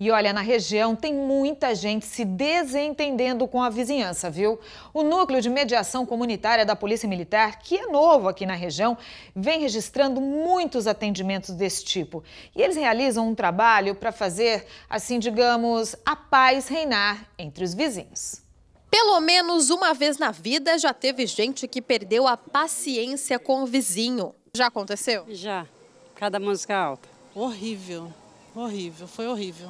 E olha, na região tem muita gente se desentendendo com a vizinhança, viu? O Núcleo de Mediação Comunitária da Polícia Militar, que é novo aqui na região, vem registrando muitos atendimentos desse tipo. E eles realizam um trabalho para fazer, assim, digamos, a paz reinar entre os vizinhos. Pelo menos uma vez na vida já teve gente que perdeu a paciência com o vizinho. Já aconteceu? Já. Cada música é alta. Horrível. Horrível, foi horrível.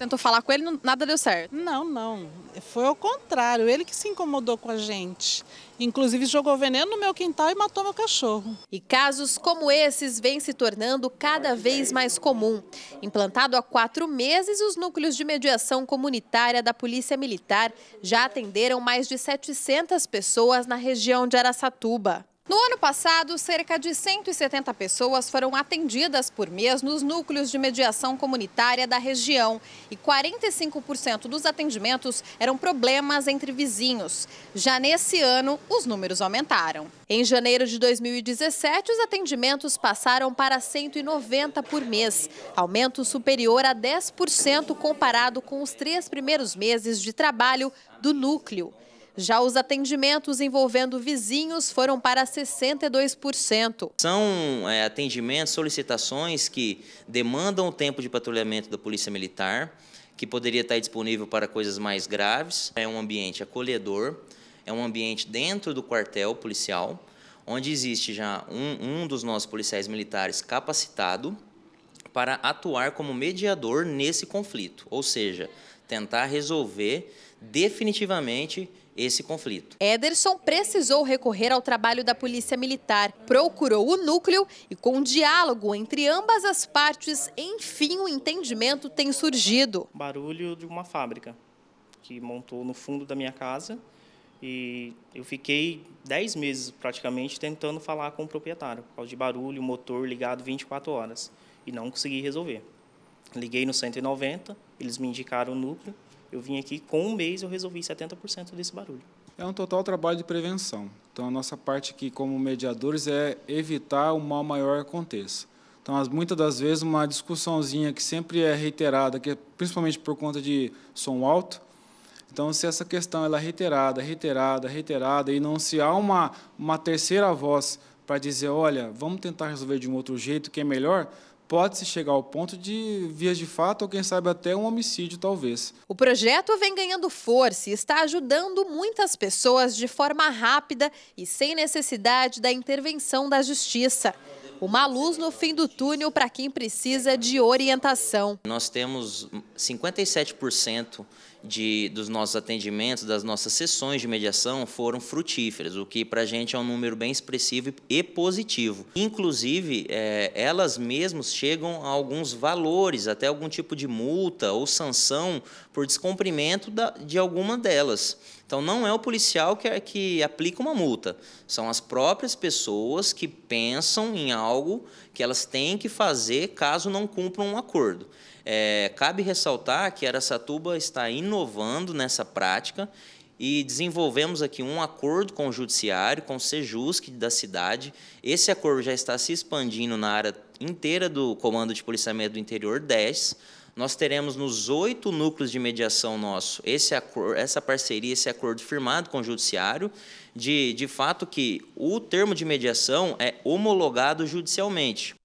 Tentou falar com ele, nada deu certo. Não, não. Foi ao contrário. Ele que se incomodou com a gente. Inclusive jogou veneno no meu quintal e matou meu cachorro. E casos como esses vêm se tornando cada vez mais comum. Implantado há quatro meses, os núcleos de mediação comunitária da Polícia Militar já atenderam mais de 700 pessoas na região de Araçatuba. No ano passado, cerca de 170 pessoas foram atendidas por mês nos núcleos de mediação comunitária da região e 45% dos atendimentos eram problemas entre vizinhos. Já nesse ano, os números aumentaram. Em janeiro de 2017, os atendimentos passaram para 190 por mês, aumento superior a 10% comparado com os três primeiros meses de trabalho do núcleo. Já os atendimentos envolvendo vizinhos foram para 62%. São é, atendimentos, solicitações que demandam o tempo de patrulhamento da Polícia Militar, que poderia estar disponível para coisas mais graves. É um ambiente acolhedor, é um ambiente dentro do quartel policial, onde existe já um, um dos nossos policiais militares capacitado para atuar como mediador nesse conflito, ou seja, tentar resolver definitivamente esse conflito. Ederson precisou recorrer ao trabalho da Polícia Militar, procurou o núcleo e, com um diálogo entre ambas as partes, enfim, o um entendimento tem surgido. Barulho de uma fábrica que montou no fundo da minha casa e eu fiquei 10 meses praticamente tentando falar com o proprietário por causa de barulho, motor ligado 24 horas e não consegui resolver. Liguei no 190, eles me indicaram o núcleo eu vim aqui com um mês eu resolvi 70% desse barulho. É um total trabalho de prevenção. Então a nossa parte aqui como mediadores é evitar o mal maior aconteça. Então, muitas das vezes uma discussãozinha que sempre é reiterada, que é principalmente por conta de som alto, então, se essa questão ela é reiterada, reiterada, reiterada, e não se há uma, uma terceira voz para dizer, olha, vamos tentar resolver de um outro jeito que é melhor, pode-se chegar ao ponto de vias de fato ou, quem sabe, até um homicídio, talvez. O projeto vem ganhando força e está ajudando muitas pessoas de forma rápida e sem necessidade da intervenção da justiça uma luz no fim do túnel para quem precisa de orientação. Nós temos 57% de, dos nossos atendimentos, das nossas sessões de mediação foram frutíferas, o que para a gente é um número bem expressivo e positivo. Inclusive, é, elas mesmas chegam a alguns valores, até algum tipo de multa ou sanção por descumprimento da, de alguma delas. Então, não é o policial que, é, que aplica uma multa, são as próprias pessoas que pensam em algo que elas têm que fazer caso não cumpram um acordo. É, cabe ressaltar que Aracatuba está indo inovando nessa prática e desenvolvemos aqui um acordo com o Judiciário, com o SEJUSC da cidade. Esse acordo já está se expandindo na área inteira do Comando de Policiamento do Interior 10. Nós teremos nos oito núcleos de mediação nosso esse acordo, essa parceria, esse acordo firmado com o Judiciário, de, de fato que o termo de mediação é homologado judicialmente.